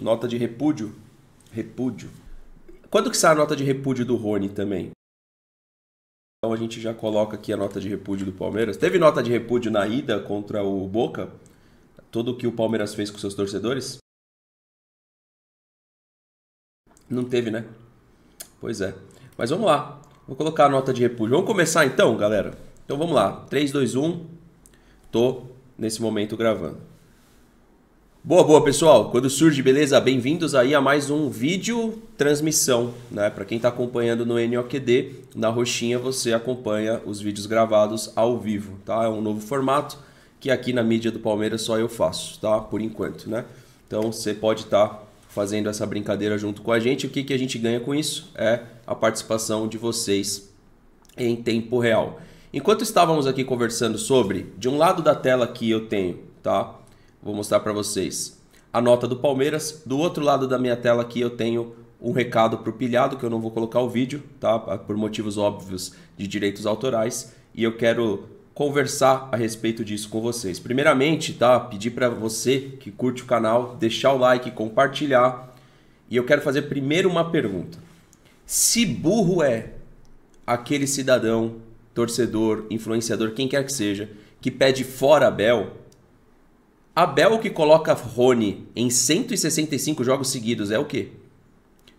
Nota de repúdio. Repúdio. Quando que sai a nota de repúdio do Rony também? Então a gente já coloca aqui a nota de repúdio do Palmeiras. Teve nota de repúdio na ida contra o Boca? Tudo o que o Palmeiras fez com seus torcedores? Não teve, né? Pois é. Mas vamos lá. Vou colocar a nota de repúdio. Vamos começar então, galera? Então vamos lá. 3, 2, 1. Tô nesse momento gravando. Boa, boa, pessoal. Quando surge, beleza? Bem-vindos aí a mais um vídeo transmissão, né? Para quem está acompanhando no NOQD, na roxinha você acompanha os vídeos gravados ao vivo, tá? É um novo formato que aqui na mídia do Palmeiras só eu faço, tá? Por enquanto, né? Então você pode estar tá fazendo essa brincadeira junto com a gente. O que, que a gente ganha com isso? É a participação de vocês em tempo real. Enquanto estávamos aqui conversando sobre, de um lado da tela que eu tenho, tá? Vou mostrar para vocês a nota do Palmeiras. Do outro lado da minha tela aqui eu tenho um recado para o pilhado, que eu não vou colocar o vídeo, tá? por motivos óbvios de direitos autorais. E eu quero conversar a respeito disso com vocês. Primeiramente, tá? Pedir para você que curte o canal, deixar o like, compartilhar. E eu quero fazer primeiro uma pergunta. Se burro é aquele cidadão, torcedor, influenciador, quem quer que seja, que pede fora Bel? Abel que coloca Rony em 165 jogos seguidos é o quê?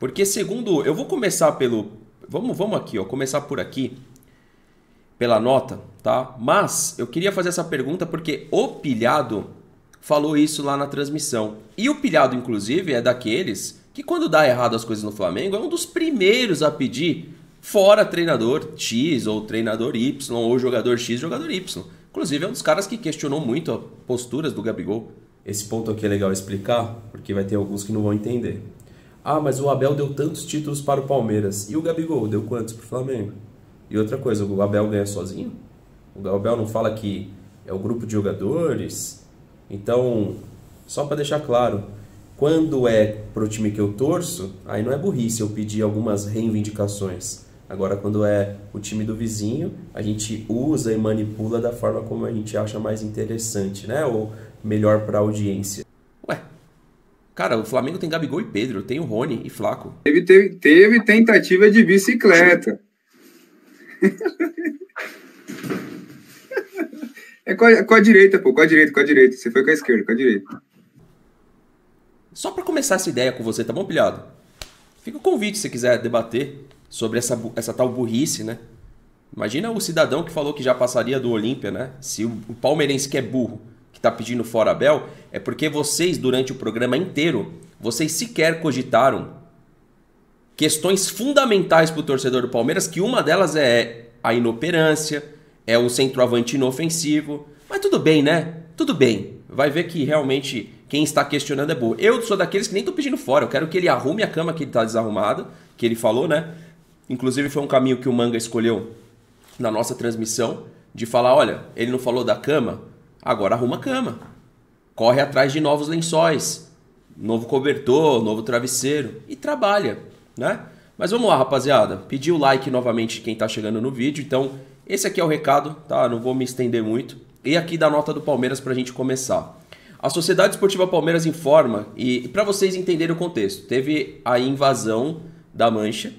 Porque segundo, eu vou começar pelo, vamos, vamos aqui, ó, começar por aqui pela nota, tá? Mas eu queria fazer essa pergunta porque o pilhado falou isso lá na transmissão. E o pilhado inclusive é daqueles que quando dá errado as coisas no Flamengo, é um dos primeiros a pedir fora treinador X ou treinador Y ou jogador X, jogador Y. Inclusive, é um dos caras que questionou muito as posturas do Gabigol. Esse ponto aqui é legal explicar, porque vai ter alguns que não vão entender. Ah, mas o Abel deu tantos títulos para o Palmeiras. E o Gabigol deu quantos para o Flamengo? E outra coisa, o Abel ganha sozinho? O Abel não fala que é o grupo de jogadores? Então, só para deixar claro, quando é pro time que eu torço, aí não é burrice eu pedir algumas reivindicações. Agora, quando é o time do vizinho, a gente usa e manipula da forma como a gente acha mais interessante, né? Ou melhor para a audiência. Ué, cara, o Flamengo tem Gabigol e Pedro, tem o Rony e Flaco. Teve, teve, teve tentativa de bicicleta. é com a, com a direita, pô, com a direita, com a direita. Você foi com a esquerda, com a direita. Só para começar essa ideia com você, tá bom, pilhado? Fica o convite se quiser debater sobre essa, essa tal burrice, né? Imagina o cidadão que falou que já passaria do Olímpia, né? Se o, o palmeirense que é burro, que está pedindo fora Bel é porque vocês, durante o programa inteiro, vocês sequer cogitaram questões fundamentais para o torcedor do Palmeiras, que uma delas é a inoperância, é o centroavante inofensivo. Mas tudo bem, né? Tudo bem. Vai ver que realmente quem está questionando é burro. Eu sou daqueles que nem estou pedindo fora. Eu quero que ele arrume a cama que ele está desarrumada, que ele falou, né? Inclusive foi um caminho que o Manga escolheu na nossa transmissão de falar, olha, ele não falou da cama, agora arruma a cama. Corre atrás de novos lençóis, novo cobertor, novo travesseiro e trabalha, né? Mas vamos lá, rapaziada. pedir o like novamente de quem está chegando no vídeo, então esse aqui é o recado, tá? Não vou me estender muito. E aqui da nota do Palmeiras para a gente começar. A Sociedade Esportiva Palmeiras informa, e, e para vocês entenderem o contexto, teve a invasão da Mancha,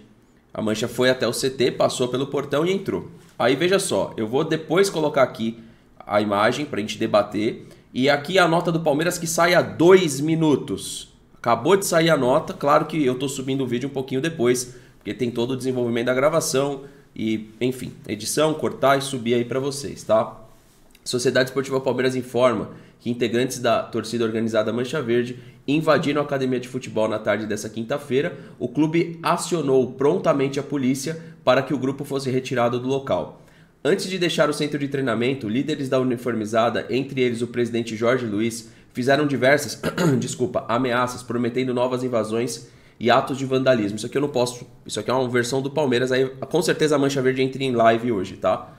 a mancha foi até o CT, passou pelo portão e entrou. Aí veja só, eu vou depois colocar aqui a imagem para a gente debater. E aqui a nota do Palmeiras que sai a dois minutos. Acabou de sair a nota, claro que eu estou subindo o vídeo um pouquinho depois, porque tem todo o desenvolvimento da gravação e, enfim, edição, cortar e subir aí para vocês, tá? Sociedade Esportiva Palmeiras informa que integrantes da torcida organizada Mancha Verde invadiram a academia de futebol na tarde dessa quinta-feira. O clube acionou prontamente a polícia para que o grupo fosse retirado do local. Antes de deixar o centro de treinamento, líderes da uniformizada, entre eles o presidente Jorge Luiz, fizeram diversas, desculpa, ameaças prometendo novas invasões e atos de vandalismo. Isso aqui eu não posso, isso aqui é uma versão do Palmeiras aí, com certeza a Mancha Verde entra em live hoje, tá?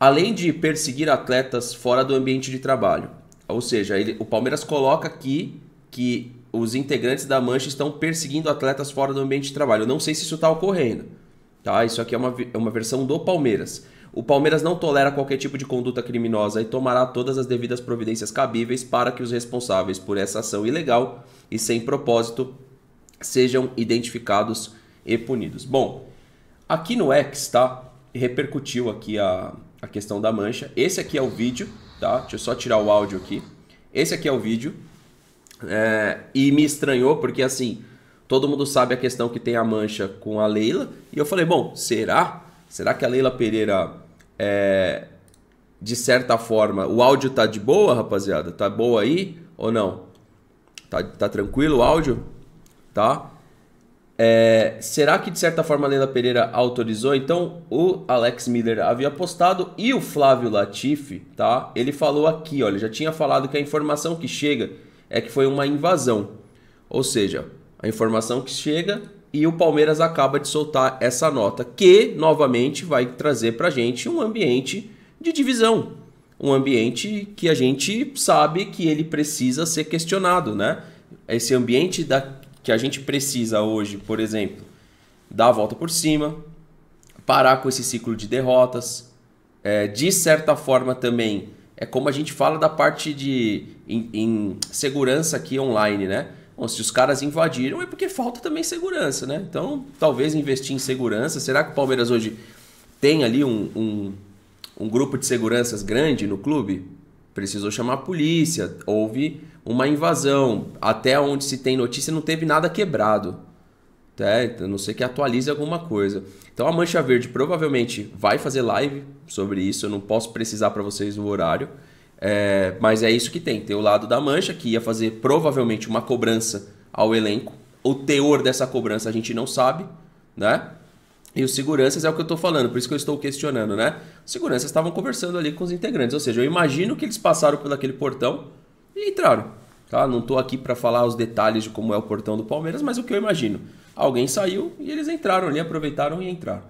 além de perseguir atletas fora do ambiente de trabalho. Ou seja, ele, o Palmeiras coloca aqui que os integrantes da mancha estão perseguindo atletas fora do ambiente de trabalho. Eu não sei se isso está ocorrendo. Tá? Isso aqui é uma, é uma versão do Palmeiras. O Palmeiras não tolera qualquer tipo de conduta criminosa e tomará todas as devidas providências cabíveis para que os responsáveis por essa ação ilegal e sem propósito sejam identificados e punidos. Bom, aqui no X, tá? Repercutiu aqui a, a questão da mancha. Esse aqui é o vídeo, tá? Deixa eu só tirar o áudio aqui. Esse aqui é o vídeo. É, e me estranhou porque assim, todo mundo sabe a questão que tem a mancha com a Leila. E eu falei, bom, será? Será que a Leila Pereira é, de certa forma, o áudio tá de boa, rapaziada? Tá boa aí ou não? Tá, tá tranquilo o áudio? Tá? É, será que de certa forma a Leila Pereira autorizou? Então o Alex Miller havia apostado e o Flávio Latifi, tá? Ele falou aqui, olha, já tinha falado que a informação que chega é que foi uma invasão. Ou seja, a informação que chega e o Palmeiras acaba de soltar essa nota que novamente vai trazer para gente um ambiente de divisão, um ambiente que a gente sabe que ele precisa ser questionado, né? Esse ambiente da que a gente precisa hoje, por exemplo, dar a volta por cima, parar com esse ciclo de derrotas. É, de certa forma também, é como a gente fala da parte de em, em segurança aqui online, né? Bom, se os caras invadiram é porque falta também segurança, né? Então, talvez investir em segurança. Será que o Palmeiras hoje tem ali um, um, um grupo de seguranças grande no clube? precisou chamar a polícia, houve uma invasão. Até onde se tem notícia, não teve nada quebrado. Né? A não ser que atualize alguma coisa. Então a Mancha Verde provavelmente vai fazer live sobre isso. Eu não posso precisar para vocês o horário. É, mas é isso que tem. Tem o lado da Mancha, que ia fazer provavelmente uma cobrança ao elenco. O teor dessa cobrança a gente não sabe, né? E os seguranças é o que eu estou falando, por isso que eu estou questionando, né? Os seguranças estavam conversando ali com os integrantes, ou seja, eu imagino que eles passaram por aquele portão e entraram. Tá? Não estou aqui para falar os detalhes de como é o portão do Palmeiras, mas o que eu imagino. Alguém saiu e eles entraram ali, aproveitaram e entraram.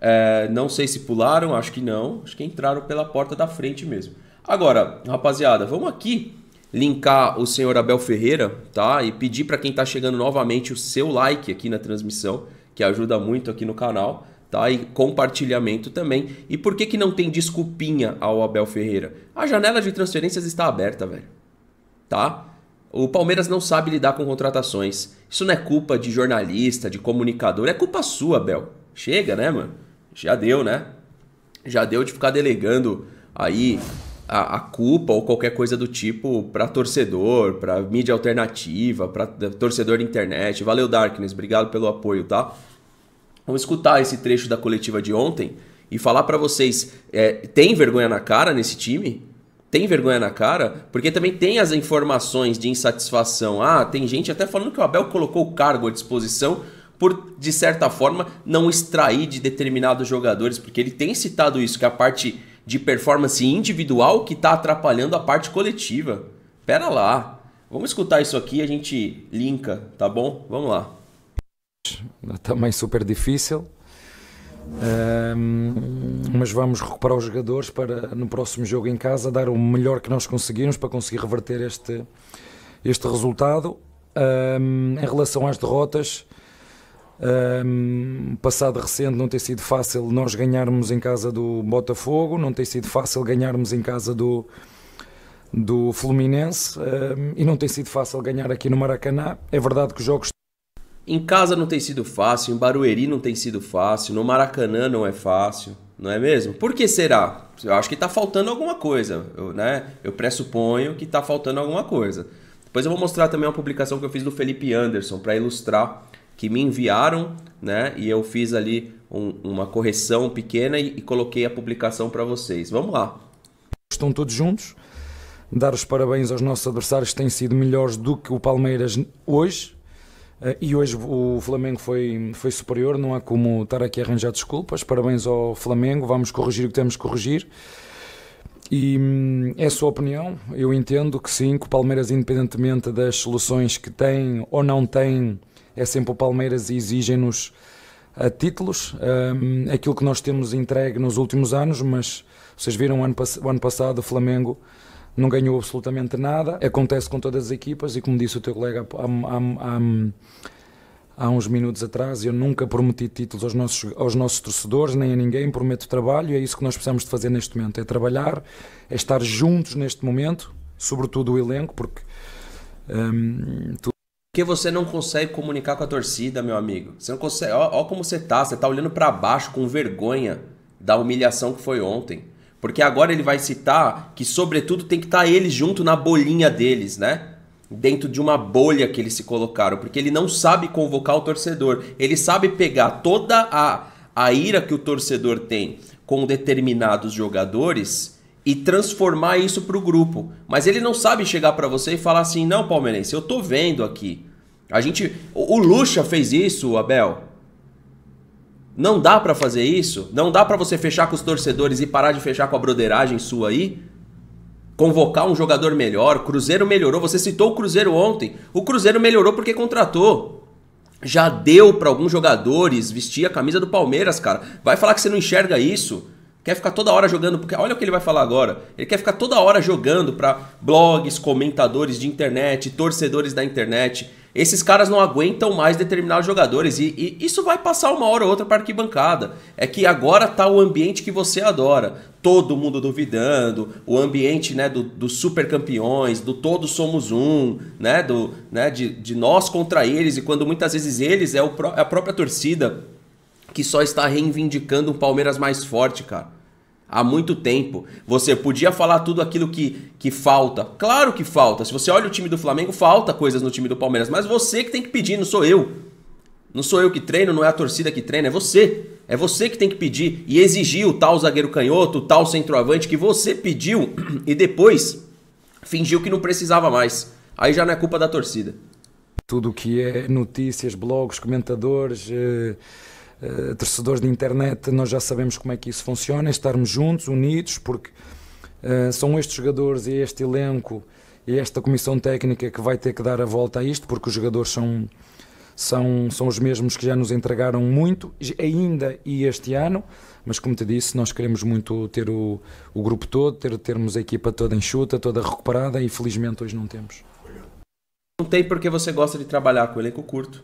É, não sei se pularam, acho que não. Acho que entraram pela porta da frente mesmo. Agora, rapaziada, vamos aqui linkar o senhor Abel Ferreira, tá? E pedir para quem está chegando novamente o seu like aqui na transmissão que ajuda muito aqui no canal. Tá? E compartilhamento também. E por que, que não tem desculpinha ao Abel Ferreira? A janela de transferências está aberta, velho. Tá? O Palmeiras não sabe lidar com contratações. Isso não é culpa de jornalista, de comunicador, é culpa sua, Abel. Chega, né, mano? Já deu, né? Já deu de ficar delegando aí a, a culpa ou qualquer coisa do tipo para torcedor, para mídia alternativa, para torcedor de internet. Valeu, Darkness, obrigado pelo apoio, tá? Vamos escutar esse trecho da coletiva de ontem e falar para vocês: é, tem vergonha na cara nesse time? Tem vergonha na cara? Porque também tem as informações de insatisfação. Ah, tem gente até falando que o Abel colocou o cargo à disposição por, de certa forma, não extrair de determinados jogadores, porque ele tem citado isso, que a parte de performance individual que está atrapalhando a parte coletiva. Pera lá. Vamos escutar isso aqui e a gente linka, tá bom? Vamos lá. Também tá super difícil. Um, ehm, mas vamos recuperar os jogadores para no próximo jogo em casa dar o melhor que nós conseguimos para conseguir reverter este, este resultado. Um, ehm, em relação às derrotas, um, passado recente não tem sido fácil nós ganharmos em casa do Botafogo, não tem sido fácil ganharmos em casa do, do Fluminense um, e não tem sido fácil ganhar aqui no Maracanã. É verdade que os jogos. Em casa não tem sido fácil, em Barueri não tem sido fácil, no Maracanã não é fácil, não é mesmo? Por que será? Eu acho que está faltando alguma coisa, eu, né? Eu pressuponho que está faltando alguma coisa. Depois eu vou mostrar também uma publicação que eu fiz do Felipe Anderson para ilustrar que me enviaram, né? E eu fiz ali um, uma correção pequena e, e coloquei a publicação para vocês. Vamos lá. Estão todos juntos. Dar os parabéns aos nossos adversários que têm sido melhores do que o Palmeiras hoje. Eh, e hoje o Flamengo foi, foi superior, não há como estar aqui a arranjar desculpas. Parabéns ao Flamengo, vamos corrigir o que temos que corrigir. E hum, é a sua opinião. Eu entendo que sim, que o Palmeiras, independentemente das soluções que tem ou não tem é sempre o Palmeiras e exigem-nos eh, títulos, um, ehm, aquilo que nós temos entregue nos últimos anos, mas vocês viram o ano, o ano passado o Flamengo não ganhou absolutamente nada, acontece com todas as equipas e como disse o teu colega há, há, há, há uns minutos atrás, eu nunca prometi títulos aos nossos, aos nossos torcedores, nem a ninguém, prometo trabalho, é isso que nós precisamos de fazer neste momento, é trabalhar, é estar juntos neste momento, sobretudo o elenco, porque ehm, porque você não consegue comunicar com a torcida, meu amigo. Você não consegue. Ó, ó como você tá. Você tá olhando para baixo com vergonha da humilhação que foi ontem. Porque agora ele vai citar que, sobretudo, tem que estar tá ele junto na bolinha deles, né? Dentro de uma bolha que eles se colocaram. Porque ele não sabe convocar o torcedor. Ele sabe pegar toda a, a ira que o torcedor tem com determinados jogadores e transformar isso para o grupo. Mas ele não sabe chegar para você e falar assim: não, palmeirense, eu tô vendo aqui a gente, o Lucha fez isso, Abel. Não dá para fazer isso? Não dá para você fechar com os torcedores e parar de fechar com a broderagem sua aí? Convocar um jogador melhor, Cruzeiro melhorou, você citou o Cruzeiro ontem. O Cruzeiro melhorou porque contratou. Já deu para alguns jogadores vestir a camisa do Palmeiras, cara. Vai falar que você não enxerga isso? quer ficar toda hora jogando, porque olha o que ele vai falar agora. Ele quer ficar toda hora jogando para blogs, comentadores de internet, torcedores da internet. Esses caras não aguentam mais determinados jogadores e, e isso vai passar uma hora ou outra para arquibancada. É que agora tá o ambiente que você adora. Todo mundo duvidando, o ambiente né, dos do super campeões, do todos somos um, né, do, né, de, de nós contra eles, e quando muitas vezes eles é, o, é a própria torcida que só está reivindicando um Palmeiras mais forte, cara há muito tempo. Você podia falar tudo aquilo que, que falta. Claro que falta. Se você olha o time do Flamengo, falta coisas no time do Palmeiras. Mas você que tem que pedir, não sou eu. Não sou eu que treino, não é a torcida que treina, é você. É você que tem que pedir e exigir o tal zagueiro canhoto, o tal centroavante que você pediu e depois fingiu que não precisava mais. Aí já não é culpa da torcida. Tudo que é notícias, blogs, comentadores. Eh, eh, torcedores de internet, nós já sabemos como é que isso funciona, estarmos juntos, unidos, porque eh, são estes jogadores e este elenco e esta comissão técnica que vai ter que dar a volta a isto, porque os jogadores são, são, são os mesmos que já nos entregaram muito, ainda e este ano, mas como te disse, nós queremos muito ter o, o grupo todo, ter, termos a equipa toda enxuta, toda recuperada e felizmente hoje não temos. Não tem porque você gosta de trabalhar com elenco curto,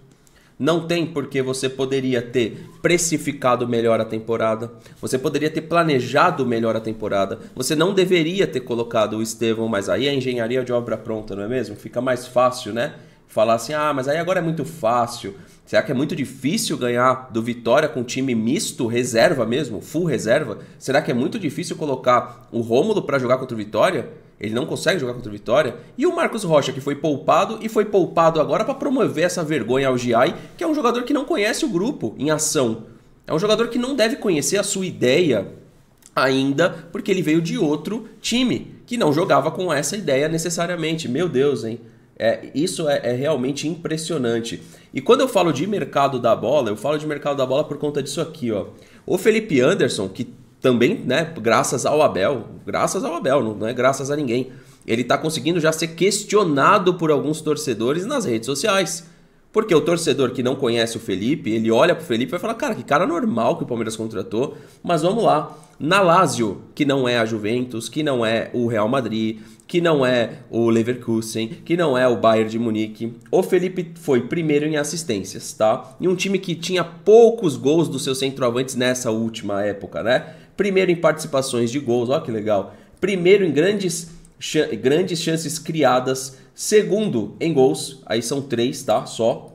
não tem porque você poderia ter precificado melhor a temporada, você poderia ter planejado melhor a temporada, você não deveria ter colocado o Estevão, mas aí a engenharia de obra pronta, não é mesmo? Fica mais fácil, né? Falar assim, ah, mas aí agora é muito fácil. Será que é muito difícil ganhar do Vitória com time misto, reserva mesmo, full reserva? Será que é muito difícil colocar o Rômulo para jogar contra o Vitória? Ele não consegue jogar contra o Vitória. E o Marcos Rocha, que foi poupado e foi poupado agora para promover essa vergonha ao GI, que é um jogador que não conhece o grupo em ação. É um jogador que não deve conhecer a sua ideia ainda, porque ele veio de outro time que não jogava com essa ideia necessariamente. Meu Deus, hein? É, isso é, é, realmente impressionante. E quando eu falo de mercado da bola, eu falo de mercado da bola por conta disso aqui, ó. O Felipe Anderson, que também, né, graças ao Abel, graças ao Abel, não é graças a ninguém. Ele está conseguindo já ser questionado por alguns torcedores nas redes sociais. Porque o torcedor que não conhece o Felipe, ele olha pro Felipe e vai falar: cara, que cara normal que o Palmeiras contratou. Mas vamos lá. Na Lazio, que não é a Juventus, que não é o Real Madrid, que não é o Leverkusen, que não é o Bayern de Munique, o Felipe foi primeiro em assistências, tá? E um time que tinha poucos gols dos seus centroavantes nessa última época, né? Primeiro em participações de gols, olha que legal. Primeiro em grandes, ch grandes chances criadas. Segundo em gols, aí são três, tá? Só.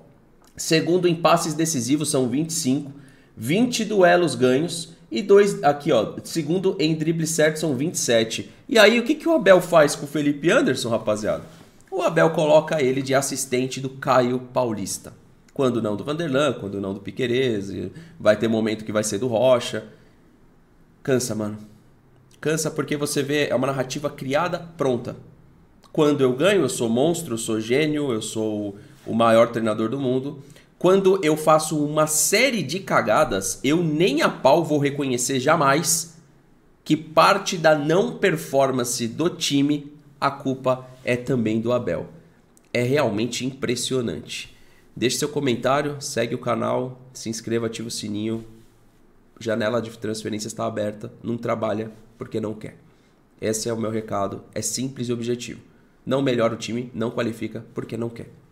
Segundo em passes decisivos, são 25. 20 duelos ganhos. E dois, aqui ó, segundo em drible certo são 27. E aí o que, que o Abel faz com o Felipe Anderson, rapaziada? O Abel coloca ele de assistente do Caio Paulista. Quando não do Vanderlan, quando não do Piquerez, vai ter momento que vai ser do Rocha. Cansa, mano. Cansa porque você vê, é uma narrativa criada pronta. Quando eu ganho, eu sou monstro, eu sou gênio, eu sou o maior treinador do mundo. Quando eu faço uma série de cagadas, eu nem a pau vou reconhecer jamais que parte da não performance do time, a culpa é também do Abel. É realmente impressionante. Deixe seu comentário, segue o canal, se inscreva, ativa o sininho janela de transferência está aberta, não trabalha porque não quer. Esse é o meu recado, é simples e objetivo. Não melhora o time, não qualifica porque não quer.